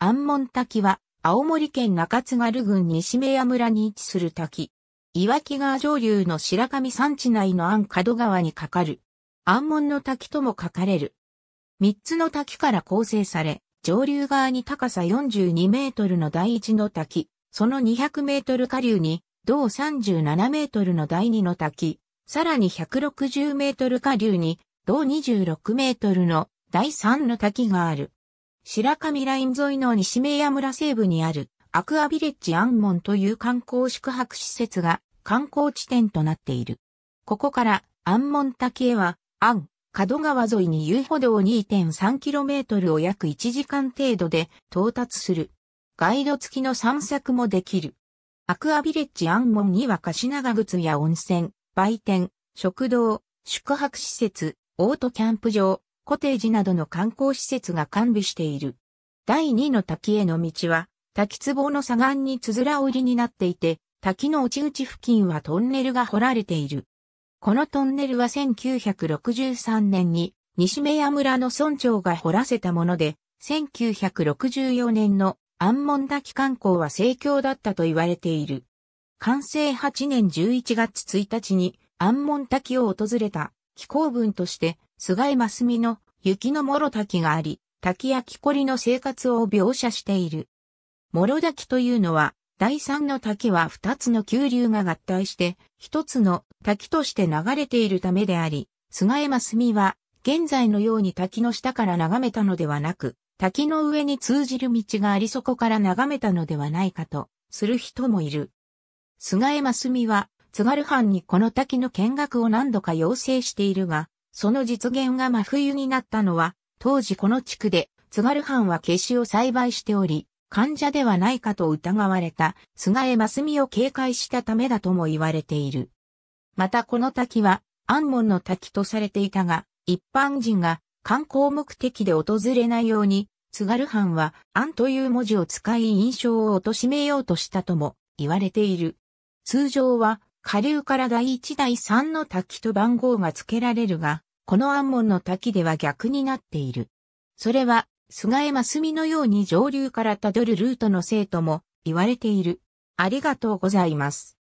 安門滝は、青森県中津軽郡西目屋村に位置する滝。岩木川上流の白神山地内の安門川に架かる。安門の滝とも書かれる。三つの滝から構成され、上流側に高さ42メートルの第一の滝、その200メートル下流に、同37メートルの第二の滝、さらに160メートル下流に、同26メートルの第三の滝がある。白神ライン沿いの西名屋村西部にあるアクアビレッジ安門という観光宿泊施設が観光地点となっている。ここから安門滝へは、安、角川沿いに遊歩道 2.3km を約1時間程度で到達する。ガイド付きの散策もできる。アクアビレッジ安門には貸長靴や温泉、売店、食堂、宿泊施設、オートキャンプ場、コテージなどの観光施設が完備している。第2の滝への道は、滝壺の左岸につづら折りになっていて、滝の内々付近はトンネルが掘られている。このトンネルは1963年に西目屋村の村長が掘らせたもので、1964年の安門滝観光は盛況だったと言われている。完成8年11月1日に安門滝を訪れた気候文として、菅井真澄の雪の諸滝があり、滝や木こりの生活を描写している。諸滝というのは、第三の滝は二つの急流が合体して、一つの滝として流れているためであり、菅江真澄は、現在のように滝の下から眺めたのではなく、滝の上に通じる道がありそこから眺めたのではないかと、する人もいる。菅江真澄は、津軽藩にこの滝の見学を何度か要請しているが、その実現が真冬になったのは、当時この地区で津軽藩は消しを栽培しており、患者ではないかと疑われた菅江真澄を警戒したためだとも言われている。またこの滝は安門の滝とされていたが、一般人が観光目的で訪れないように、津軽藩は安という文字を使い印象を貶めようとしたとも言われている。通常は下流から第1第3の滝と番号が付けられるが、この安門の滝では逆になっている。それは、菅江真澄のように上流からたどるルートのせいとも言われている。ありがとうございます。